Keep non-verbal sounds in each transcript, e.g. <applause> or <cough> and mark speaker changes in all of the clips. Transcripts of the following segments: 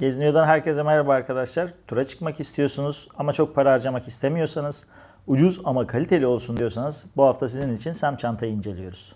Speaker 1: Geziniyor'dan herkese merhaba arkadaşlar. Tura çıkmak istiyorsunuz ama çok para harcamak istemiyorsanız, ucuz ama kaliteli olsun diyorsanız bu hafta sizin için Sam Çanta'yı inceliyoruz.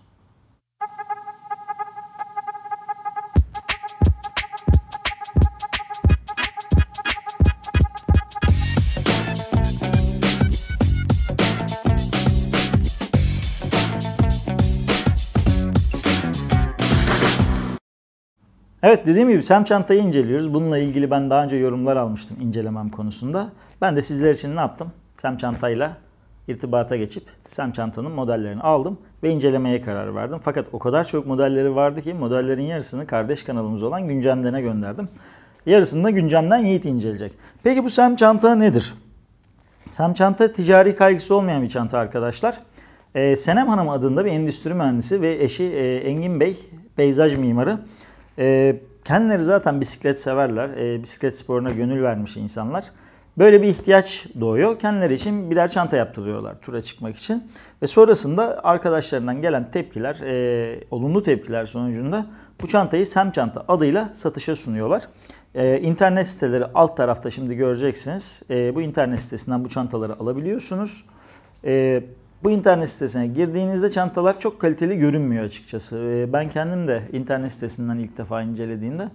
Speaker 1: Evet dediğim gibi sem çantayı inceliyoruz. Bununla ilgili ben daha önce yorumlar almıştım incelemem konusunda. Ben de sizler için ne yaptım? Sem çantayla irtibata geçip sem çantanın modellerini aldım ve incelemeye karar verdim. Fakat o kadar çok modelleri vardı ki modellerin yarısını kardeş kanalımız olan Güncem'dene gönderdim. Yarısını da Güncem'den Yiğit inceleyecek. Peki bu sem çanta nedir? Sem çanta ticari kaygısı olmayan bir çanta arkadaşlar. Ee, Senem Hanım adında bir endüstri mühendisi ve eşi e, Engin Bey peyzaj mimarı. Ee, kendileri zaten bisiklet severler. E, bisiklet sporuna gönül vermiş insanlar. Böyle bir ihtiyaç doğuyor. Kendileri için birer çanta yaptırıyorlar tura çıkmak için. Ve sonrasında arkadaşlarından gelen tepkiler, e, olumlu tepkiler sonucunda bu çantayı Sem Çanta adıyla satışa sunuyorlar. E, internet siteleri alt tarafta şimdi göreceksiniz. E, bu internet sitesinden bu çantaları alabiliyorsunuz. E, bu internet sitesine girdiğinizde çantalar çok kaliteli görünmüyor açıkçası. Ee, ben kendim de internet sitesinden ilk defa incelediğimde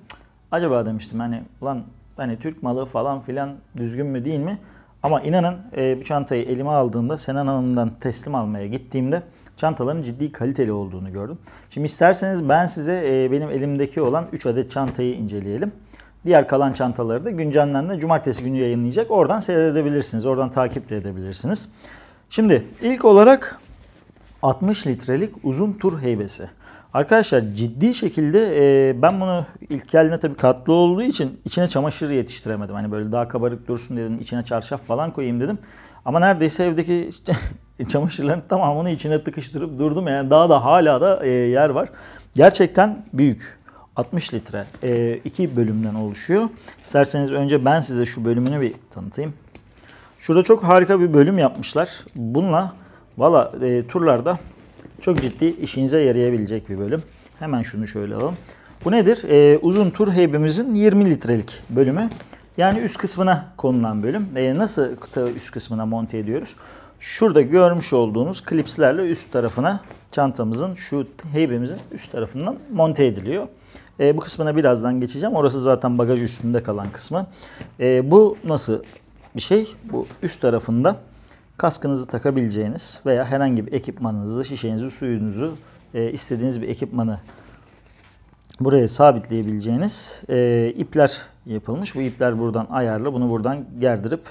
Speaker 1: acaba demiştim hani lan hani Türk malı falan filan düzgün mü değil mi? Ama inanın e, bu çantayı elime aldığımda Senan Hanım'dan teslim almaya gittiğimde çantaların ciddi kaliteli olduğunu gördüm. Şimdi isterseniz ben size e, benim elimdeki olan 3 adet çantayı inceleyelim. Diğer kalan çantaları da güncellenme cumartesi günü yayınlayacak. Oradan seyredebilirsiniz. Oradan takip edebilirsiniz. Şimdi ilk olarak 60 litrelik uzun tur heybesi. Arkadaşlar ciddi şekilde e, ben bunu ilk geldiğinde tabii katlı olduğu için içine çamaşır yetiştiremedim. Hani böyle daha kabarık dursun dedim içine çarşaf falan koyayım dedim. Ama neredeyse evdeki <laughs> çamaşırların tamamını içine tıkıştırıp durdum. Yani daha da hala da e, yer var. Gerçekten büyük. 60 litre e, iki bölümden oluşuyor. İsterseniz önce ben size şu bölümünü bir tanıtayım. Şurada çok harika bir bölüm yapmışlar. Bununla valla e, turlarda çok ciddi işinize yarayabilecek bir bölüm. Hemen şunu şöyle alalım. Bu nedir? E, uzun tur heybimizin 20 litrelik bölümü. Yani üst kısmına konulan bölüm. E, nasıl üst kısmına monte ediyoruz? Şurada görmüş olduğunuz klipslerle üst tarafına çantamızın şu heybemizin üst tarafından monte ediliyor. E, bu kısmına birazdan geçeceğim. Orası zaten bagaj üstünde kalan kısmı. E, bu nasıl bir şey. Bu üst tarafında kaskınızı takabileceğiniz veya herhangi bir ekipmanınızı, şişenizi, suyunuzu, e, istediğiniz bir ekipmanı buraya sabitleyebileceğiniz e, ipler yapılmış. Bu ipler buradan ayarlı. Bunu buradan gerdirip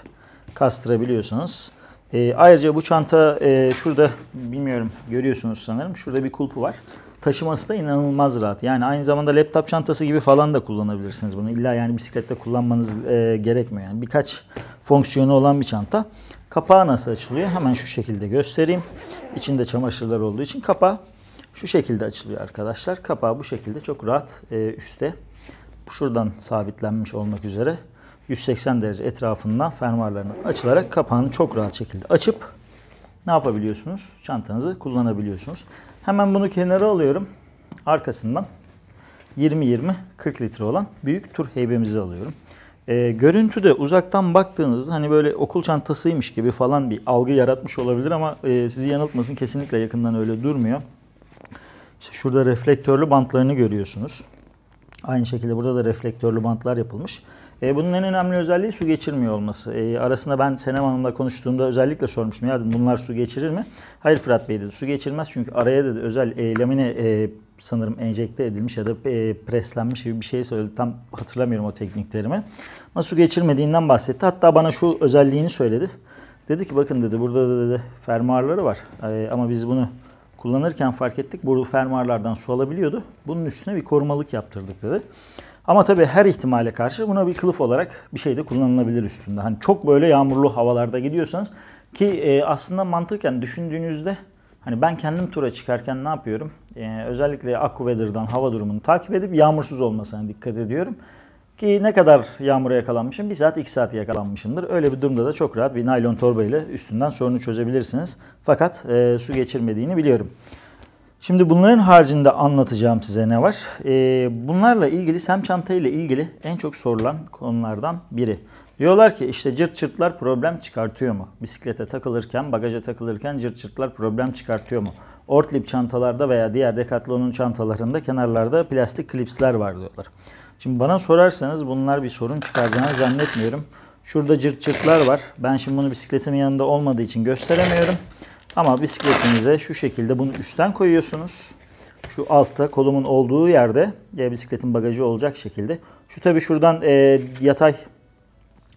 Speaker 1: kastırabiliyorsunuz. E, ayrıca bu çanta e, şurada bilmiyorum görüyorsunuz sanırım. Şurada bir kulpu var taşıması da inanılmaz rahat. Yani aynı zamanda laptop çantası gibi falan da kullanabilirsiniz bunu. İlla yani bisiklette kullanmanız e, gerekmiyor. Yani birkaç fonksiyonu olan bir çanta. Kapağı nasıl açılıyor? Hemen şu şekilde göstereyim. İçinde çamaşırlar olduğu için kapağı şu şekilde açılıyor arkadaşlar. Kapağı bu şekilde çok rahat e, üstte. Şuradan sabitlenmiş olmak üzere 180 derece etrafından fermuarlarını açılarak kapağını çok rahat şekilde açıp ne yapabiliyorsunuz? Çantanızı kullanabiliyorsunuz. Hemen bunu kenara alıyorum. Arkasından 20-20 40 litre olan büyük tur heybemizi alıyorum. E, ee, görüntüde uzaktan baktığınızda hani böyle okul çantasıymış gibi falan bir algı yaratmış olabilir ama e, sizi yanıltmasın kesinlikle yakından öyle durmuyor. İşte şurada reflektörlü bantlarını görüyorsunuz. Aynı şekilde burada da reflektörlü bantlar yapılmış. E, bunun en önemli özelliği su geçirmiyor olması. E, arasında ben Senem Hanım'la konuştuğumda özellikle sormuştum. Ya dedim bunlar su geçirir mi? Hayır Fırat Bey dedi su geçirmez çünkü araya dedi özel e, lamine e, sanırım enjekte edilmiş ya da e, preslenmiş gibi bir şey söyledi. Tam hatırlamıyorum o teknik terimi. Ama su geçirmediğinden bahsetti. Hatta bana şu özelliğini söyledi. Dedi ki bakın dedi burada da dedi fermuarları var e, ama biz bunu kullanırken fark ettik boru fermuarlardan su alabiliyordu. Bunun üstüne bir korumalık yaptırdık dedi. Ama tabii her ihtimale karşı buna bir kılıf olarak bir şey de kullanılabilir üstünde. Hani çok böyle yağmurlu havalarda gidiyorsanız ki e, aslında mantıken düşündüğünüzde hani ben kendim tura çıkarken ne yapıyorum? E, özellikle AccuWeather'dan hava durumunu takip edip yağmursuz olmasına dikkat ediyorum. Ki ne kadar yağmura yakalanmışım? bir saat iki saat yakalanmışımdır. Öyle bir durumda da çok rahat bir naylon torba ile üstünden sorunu çözebilirsiniz. Fakat e, su geçirmediğini biliyorum. Şimdi bunların haricinde anlatacağım size ne var. E, bunlarla ilgili sem çanta ile ilgili en çok sorulan konulardan biri. Diyorlar ki işte cırt cırtlar problem çıkartıyor mu? Bisiklete takılırken, bagaja takılırken cırt cırtlar problem çıkartıyor mu? Ortlip çantalarda veya diğer Decathlon'un çantalarında kenarlarda plastik klipsler var diyorlar. Şimdi bana sorarsanız bunlar bir sorun çıkaracağını zannetmiyorum. Şurada cırt cırtlar var. Ben şimdi bunu bisikletimin yanında olmadığı için gösteremiyorum. Ama bisikletinize şu şekilde bunu üstten koyuyorsunuz. Şu altta kolumun olduğu yerde ya e, bisikletin bagajı olacak şekilde. Şu tabi şuradan e, yatay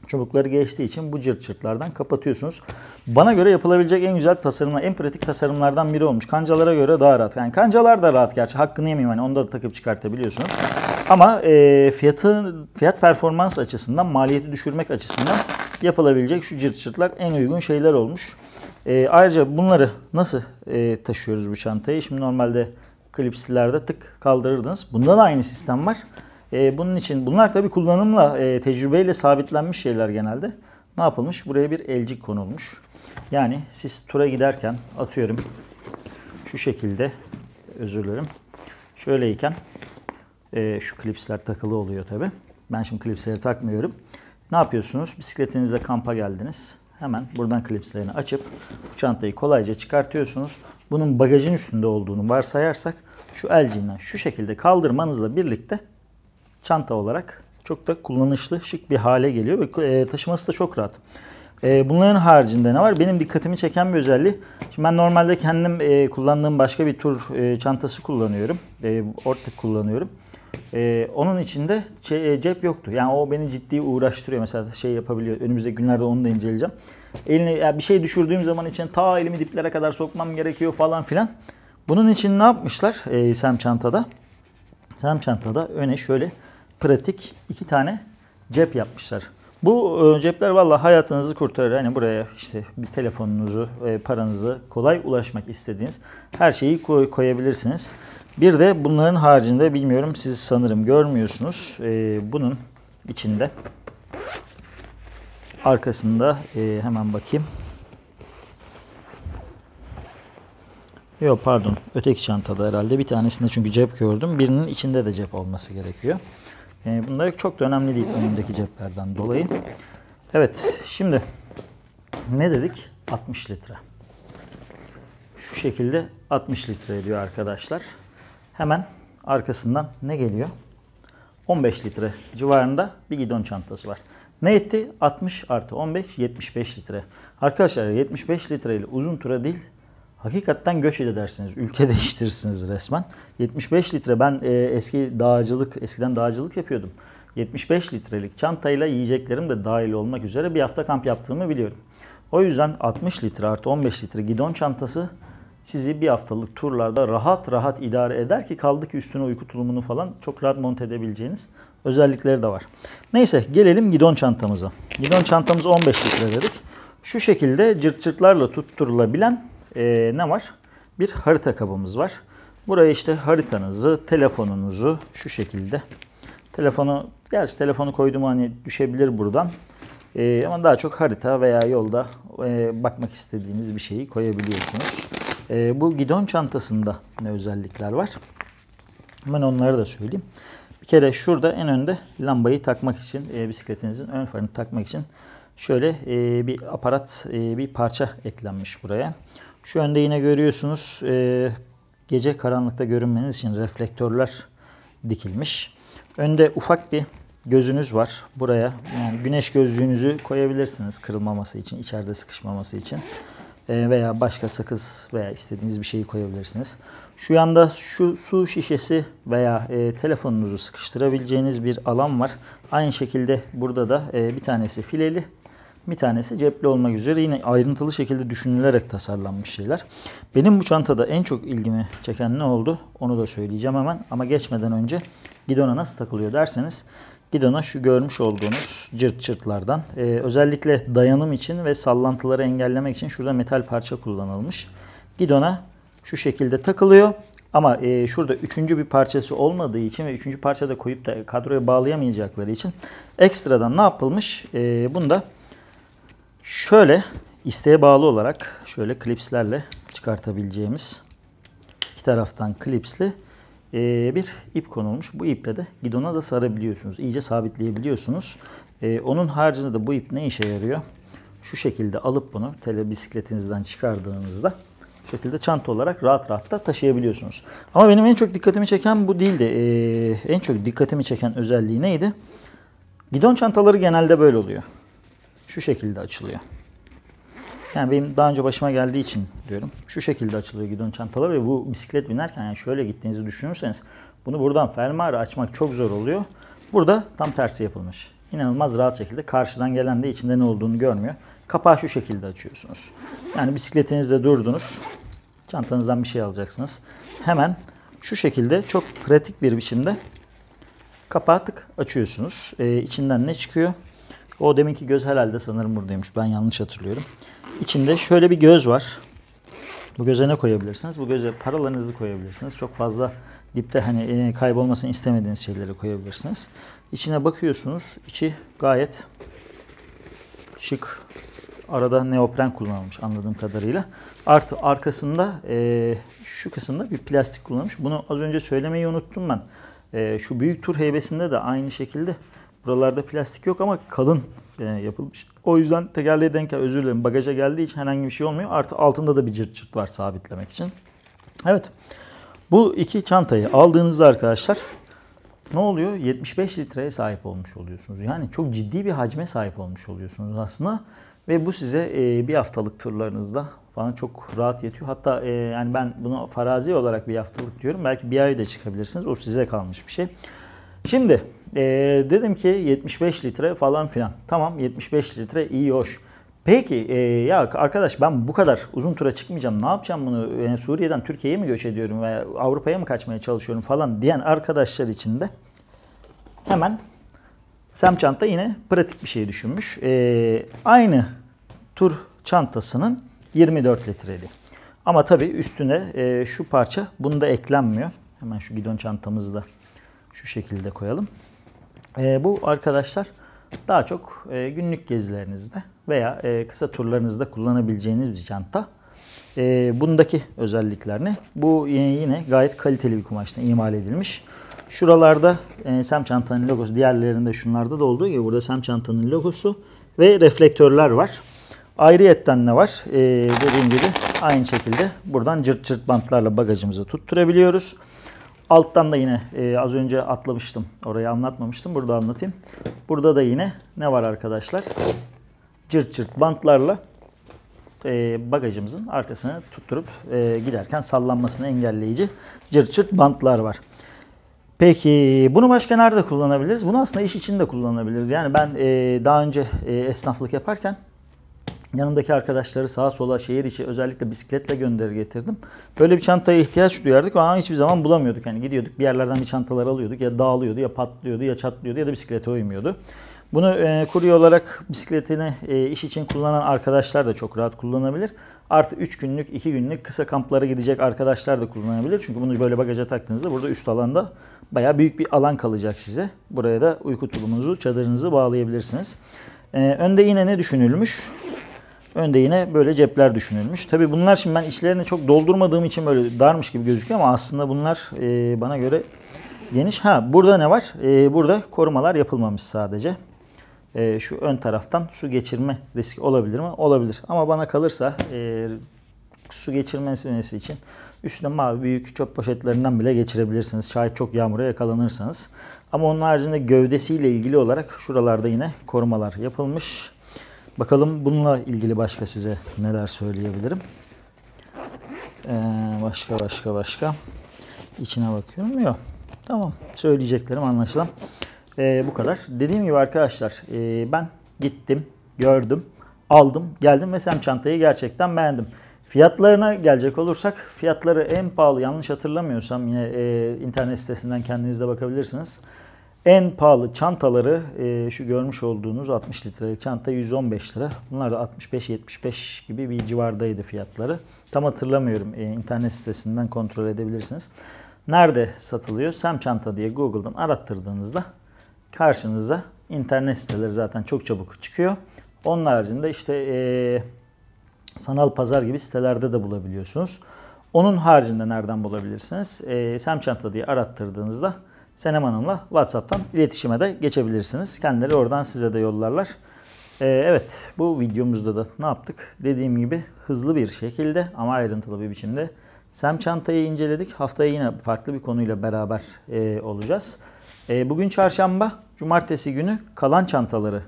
Speaker 1: çubukları geçtiği için bu cırt cırtlardan kapatıyorsunuz. Bana göre yapılabilecek en güzel tasarımlar, en pratik tasarımlardan biri olmuş. Kancalara göre daha rahat. Yani kancalar da rahat gerçi. Hakkını yemeyeyim hani onu da takıp çıkartabiliyorsunuz. Ama e, fiyatı fiyat performans açısından, maliyeti düşürmek açısından yapılabilecek şu cırt cırtlar en uygun şeyler olmuş. E, ayrıca bunları nasıl e, taşıyoruz bu çantayı? Şimdi normalde klipsilerde tık kaldırırdınız. Bunda da aynı sistem var. E, bunun için bunlar tabii kullanımla, e, tecrübeyle sabitlenmiş şeyler genelde. Ne yapılmış? Buraya bir elcik konulmuş. Yani siz tura giderken atıyorum şu şekilde özür dilerim. Şöyleyken e, şu klipsler takılı oluyor tabi. Ben şimdi klipsleri takmıyorum. Ne yapıyorsunuz? Bisikletinizle kampa geldiniz. Hemen buradan klipslerini açıp bu çantayı kolayca çıkartıyorsunuz. Bunun bagajın üstünde olduğunu varsayarsak şu elcinden şu şekilde kaldırmanızla birlikte çanta olarak çok da kullanışlı, şık bir hale geliyor ve e, taşıması da çok rahat. E, bunların haricinde ne var? Benim dikkatimi çeken bir özelliği. Şimdi ben normalde kendim e, kullandığım başka bir tur çantası kullanıyorum. Ortak kullanıyorum. Ee, onun içinde e, cep yoktu. Yani o beni ciddi uğraştırıyor. Mesela şey yapabiliyor. Önümüzdeki günlerde onu da inceleyeceğim. Eline yani bir şey düşürdüğüm zaman için ta elimi diplere kadar sokmam gerekiyor falan filan. Bunun için ne yapmışlar ee, Sam çantada? Sam çantada öne şöyle pratik iki tane cep yapmışlar. Bu e, cepler valla hayatınızı kurtarır. Hani buraya işte bir telefonunuzu, e, paranızı kolay ulaşmak istediğiniz her şeyi koyabilirsiniz. Bir de bunların haricinde bilmiyorum siz sanırım görmüyorsunuz. E, bunun içinde arkasında e, hemen bakayım. Yok pardon öteki çantada herhalde bir tanesinde çünkü cep gördüm. Birinin içinde de cep olması gerekiyor. E, ee, bunlar çok da önemli değil önümdeki ceplerden dolayı. Evet şimdi ne dedik? 60 litre. Şu şekilde 60 litre ediyor arkadaşlar. Hemen arkasından ne geliyor? 15 litre civarında bir gidon çantası var. Ne etti? 60 artı 15, 75 litre. Arkadaşlar 75 litre ile uzun tura değil, hakikaten göç edersiniz. Ülke <laughs> değiştirirsiniz resmen. 75 litre ben e, eski dağcılık, eskiden dağcılık yapıyordum. 75 litrelik çantayla yiyeceklerim de dahil olmak üzere bir hafta kamp yaptığımı biliyorum. O yüzden 60 litre artı 15 litre gidon çantası sizi bir haftalık turlarda rahat rahat idare eder ki kaldı ki üstüne uyku tulumunu falan çok rahat monte edebileceğiniz özellikleri de var. Neyse gelelim gidon çantamıza. Gidon çantamız 15 litre dedik. Şu şekilde cırt cırtlarla tutturulabilen e, ne var? Bir harita kabımız var. Buraya işte haritanızı, telefonunuzu şu şekilde. Telefonu, gerçi telefonu koydum hani düşebilir buradan. E, ama daha çok harita veya yolda e, bakmak istediğiniz bir şeyi koyabiliyorsunuz. E, bu gidon çantasında ne özellikler var? Hemen onları da söyleyeyim. Bir kere şurada en önde lambayı takmak için, e, bisikletinizin ön farını takmak için şöyle e, bir aparat, e, bir parça eklenmiş buraya. Şu önde yine görüyorsunuz e, gece karanlıkta görünmeniz için reflektörler dikilmiş. Önde ufak bir gözünüz var. Buraya yani güneş gözlüğünüzü koyabilirsiniz kırılmaması için, içeride sıkışmaması için. Ee, veya başka sakız veya istediğiniz bir şeyi koyabilirsiniz. Şu yanda şu su şişesi veya e, telefonunuzu sıkıştırabileceğiniz bir alan var. Aynı şekilde burada da e, bir tanesi fileli, bir tanesi cepli olmak üzere yine ayrıntılı şekilde düşünülerek tasarlanmış şeyler. Benim bu çantada en çok ilgimi çeken ne oldu onu da söyleyeceğim hemen. Ama geçmeden önce gidona nasıl takılıyor derseniz Gidon'a şu görmüş olduğunuz cırt çırtlardan. Ee, özellikle dayanım için ve sallantıları engellemek için şurada metal parça kullanılmış. Gidon'a şu şekilde takılıyor. Ama e, şurada üçüncü bir parçası olmadığı için ve üçüncü parçada koyup da kadroya bağlayamayacakları için ekstradan ne yapılmış? E, bunda şöyle isteğe bağlı olarak şöyle klipslerle çıkartabileceğimiz iki taraftan klipsli ee, bir ip konulmuş. Bu iple de gidona da sarabiliyorsunuz. İyice sabitleyebiliyorsunuz. Ee, onun haricinde de bu ip ne işe yarıyor? Şu şekilde alıp bunu tele bisikletinizden çıkardığınızda şekilde çanta olarak rahat rahat da taşıyabiliyorsunuz. Ama benim en çok dikkatimi çeken bu değildi. E, en çok dikkatimi çeken özelliği neydi? Gidon çantaları genelde böyle oluyor. Şu şekilde açılıyor. Yani benim daha önce başıma geldiği için diyorum. Şu şekilde açılıyor gidon çantalar ve bu bisiklet binerken yani şöyle gittiğinizi düşünürseniz bunu buradan fermuarı açmak çok zor oluyor. Burada tam tersi yapılmış. İnanılmaz rahat şekilde karşıdan gelen de içinde ne olduğunu görmüyor. Kapağı şu şekilde açıyorsunuz. Yani bisikletinizde durdunuz. Çantanızdan bir şey alacaksınız. Hemen şu şekilde çok pratik bir biçimde kapağı tık açıyorsunuz. Ee, içinden ne çıkıyor? O deminki göz herhalde sanırım buradaymış. Ben yanlış hatırlıyorum. İçinde şöyle bir göz var. Bu göze ne koyabilirsiniz? Bu göze paralarınızı koyabilirsiniz. Çok fazla dipte hani e, kaybolmasını istemediğiniz şeyleri koyabilirsiniz. İçine bakıyorsunuz. İçi gayet şık. Arada neopren kullanılmış anladığım kadarıyla. Artı arkasında e, şu kısımda bir plastik kullanmış. Bunu az önce söylemeyi unuttum ben. E, şu büyük tur heybesinde de aynı şekilde Buralarda plastik yok ama kalın e, yapılmış. O yüzden tekerleğe denk gel, özür dilerim bagaja geldiği için herhangi bir şey olmuyor. Artı altında da bir cırt cırt var sabitlemek için. Evet. Bu iki çantayı aldığınızda arkadaşlar ne oluyor? 75 litreye sahip olmuş oluyorsunuz. Yani çok ciddi bir hacme sahip olmuş oluyorsunuz aslında. Ve bu size e, bir haftalık tırlarınızda falan çok rahat yetiyor. Hatta e, yani ben bunu farazi olarak bir haftalık diyorum. Belki bir ay da çıkabilirsiniz. O size kalmış bir şey. Şimdi e, dedim ki 75 litre falan filan. Tamam 75 litre iyi hoş. Peki e, ya arkadaş ben bu kadar uzun tura çıkmayacağım. Ne yapacağım bunu? Yani Suriye'den Türkiye'ye mi göç ediyorum veya Avrupa'ya mı kaçmaya çalışıyorum falan diyen arkadaşlar için de hemen Sem çanta yine pratik bir şey düşünmüş. E, aynı tur çantasının 24 litreli. Ama tabii üstüne e, şu parça bunda eklenmiyor. Hemen şu gidon çantamızı da şu şekilde koyalım. E, bu arkadaşlar daha çok e, günlük gezilerinizde veya e, kısa turlarınızda kullanabileceğiniz bir çanta. E, bundaki özelliklerini bu yine, yine gayet kaliteli bir kumaştan imal edilmiş. Şuralarda e, Sem çantanın logosu, diğerlerinde şunlarda da olduğu gibi burada Sem çantanın logosu ve reflektörler var. Ayrıyetten ne var? E, dediğim gibi aynı şekilde buradan cırt cırt bantlarla bagajımızı tutturabiliyoruz. Alttan da yine e, az önce atlamıştım. Orayı anlatmamıştım. Burada anlatayım. Burada da yine ne var arkadaşlar? Cırt cırt bantlarla e, bagajımızın arkasını tutturup e, giderken sallanmasını engelleyici cırt cırt bantlar var. Peki bunu başka nerede kullanabiliriz? Bunu aslında iş için de kullanabiliriz. Yani ben e, daha önce e, esnaflık yaparken Yanımdaki arkadaşları sağa sola şehir içi özellikle bisikletle gönder getirdim. Böyle bir çantaya ihtiyaç duyardık ama hiçbir zaman bulamıyorduk. Yani gidiyorduk bir yerlerden bir çantalar alıyorduk ya dağılıyordu ya patlıyordu ya çatlıyordu ya da bisiklete uymuyordu. Bunu e, kurye olarak bisikletini e, iş için kullanan arkadaşlar da çok rahat kullanabilir. Artı 3 günlük 2 günlük kısa kamplara gidecek arkadaşlar da kullanabilir. Çünkü bunu böyle bagaja taktığınızda burada üst alanda baya büyük bir alan kalacak size. Buraya da uyku tulumunuzu çadırınızı bağlayabilirsiniz. E, önde yine ne düşünülmüş? Önde yine böyle cepler düşünülmüş. Tabi bunlar şimdi ben içlerini çok doldurmadığım için böyle darmış gibi gözüküyor ama aslında bunlar e, bana göre geniş. Ha burada ne var? E, burada korumalar yapılmamış sadece. E, şu ön taraftan su geçirme riski olabilir mi? Olabilir. Ama bana kalırsa e, su geçirmesi için üstüne mavi büyük çöp poşetlerinden bile geçirebilirsiniz. Şayet çok yağmura yakalanırsanız. Ama onun haricinde gövdesiyle ilgili olarak şuralarda yine korumalar yapılmış. Bakalım bununla ilgili başka size neler söyleyebilirim. Ee, başka başka başka. İçine bakıyorum. Yok. Tamam. Söyleyeceklerim anlaşılan. Ee, bu kadar. Dediğim gibi arkadaşlar e, ben gittim, gördüm, aldım, geldim ve sem çantayı gerçekten beğendim. Fiyatlarına gelecek olursak fiyatları en pahalı yanlış hatırlamıyorsam yine e, internet sitesinden kendiniz de bakabilirsiniz. En pahalı çantaları e, şu görmüş olduğunuz 60 litrelik çanta 115 lira. Bunlar da 65-75 gibi bir civardaydı fiyatları. Tam hatırlamıyorum. E, internet sitesinden kontrol edebilirsiniz. Nerede satılıyor? Sem çanta diye Google'dan arattırdığınızda karşınıza internet siteleri zaten çok çabuk çıkıyor. Onun haricinde işte e, sanal pazar gibi sitelerde de bulabiliyorsunuz. Onun haricinde nereden bulabilirsiniz? E, Sem çanta diye arattırdığınızda Senem Hanım'la WhatsApp'tan iletişime de geçebilirsiniz. Kendileri oradan size de yollarlar. Ee, evet bu videomuzda da ne yaptık? Dediğim gibi hızlı bir şekilde ama ayrıntılı bir biçimde SEM çantayı inceledik. Haftaya yine farklı bir konuyla beraber e, olacağız. E, bugün çarşamba, cumartesi günü kalan çantaları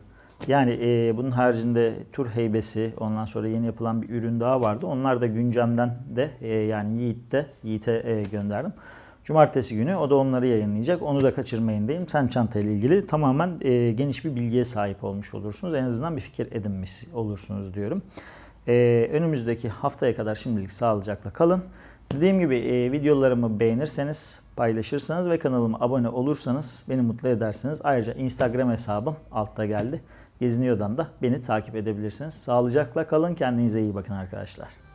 Speaker 1: yani e, bunun haricinde tur heybesi, ondan sonra yeni yapılan bir ürün daha vardı. Onlar da güncemden de e, yani Yiğit'te, Yiğit'e e, gönderdim. Cumartesi günü o da onları yayınlayacak. Onu da kaçırmayın diyeyim. Sen Çanta ile ilgili tamamen e, geniş bir bilgiye sahip olmuş olursunuz. En azından bir fikir edinmiş olursunuz diyorum. E, önümüzdeki haftaya kadar şimdilik sağlıcakla kalın. Dediğim gibi e, videolarımı beğenirseniz, paylaşırsanız ve kanalıma abone olursanız beni mutlu edersiniz. Ayrıca Instagram hesabım altta geldi. Geziniyor'dan da beni takip edebilirsiniz. Sağlıcakla kalın. Kendinize iyi bakın arkadaşlar.